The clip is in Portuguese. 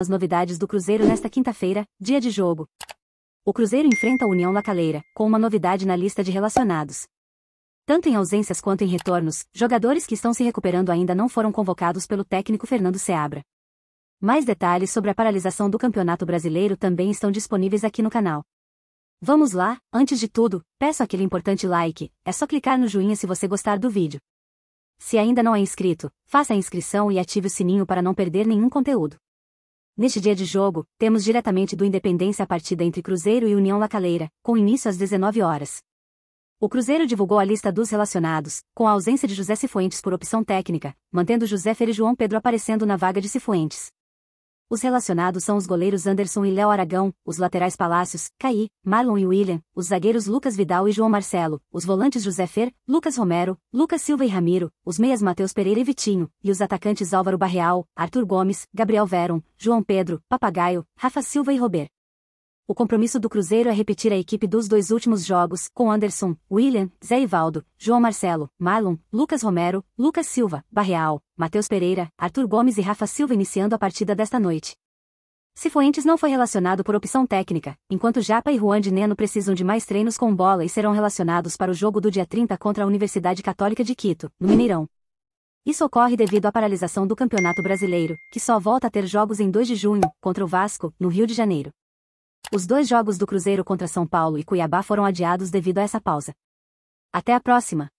as novidades do Cruzeiro nesta quinta-feira, dia de jogo. O Cruzeiro enfrenta a União Lacaleira, com uma novidade na lista de relacionados. Tanto em ausências quanto em retornos, jogadores que estão se recuperando ainda não foram convocados pelo técnico Fernando Seabra. Mais detalhes sobre a paralisação do Campeonato Brasileiro também estão disponíveis aqui no canal. Vamos lá, antes de tudo, peço aquele importante like, é só clicar no joinha se você gostar do vídeo. Se ainda não é inscrito, faça a inscrição e ative o sininho para não perder nenhum conteúdo. Neste dia de jogo, temos diretamente do Independência a partida entre Cruzeiro e União Lacaleira, com início às 19 horas. O Cruzeiro divulgou a lista dos relacionados, com a ausência de José Cifuentes por opção técnica, mantendo José Fer e João Pedro aparecendo na vaga de Cifuentes. Os relacionados são os goleiros Anderson e Léo Aragão, os laterais Palácios, Caí, Marlon e William, os zagueiros Lucas Vidal e João Marcelo, os volantes José Fer, Lucas Romero, Lucas Silva e Ramiro, os meias Matheus Pereira e Vitinho, e os atacantes Álvaro Barreal, Arthur Gomes, Gabriel Veron, João Pedro, Papagaio, Rafa Silva e Robert o compromisso do Cruzeiro é repetir a equipe dos dois últimos jogos, com Anderson, William, Zé Ivaldo, João Marcelo, Marlon, Lucas Romero, Lucas Silva, Barreal, Matheus Pereira, Arthur Gomes e Rafa Silva iniciando a partida desta noite. Cifuentes não foi relacionado por opção técnica, enquanto Japa e Juan de Neno precisam de mais treinos com bola e serão relacionados para o jogo do dia 30 contra a Universidade Católica de Quito, no Mineirão. Isso ocorre devido à paralisação do Campeonato Brasileiro, que só volta a ter jogos em 2 de junho, contra o Vasco, no Rio de Janeiro. Os dois jogos do Cruzeiro contra São Paulo e Cuiabá foram adiados devido a essa pausa. Até a próxima!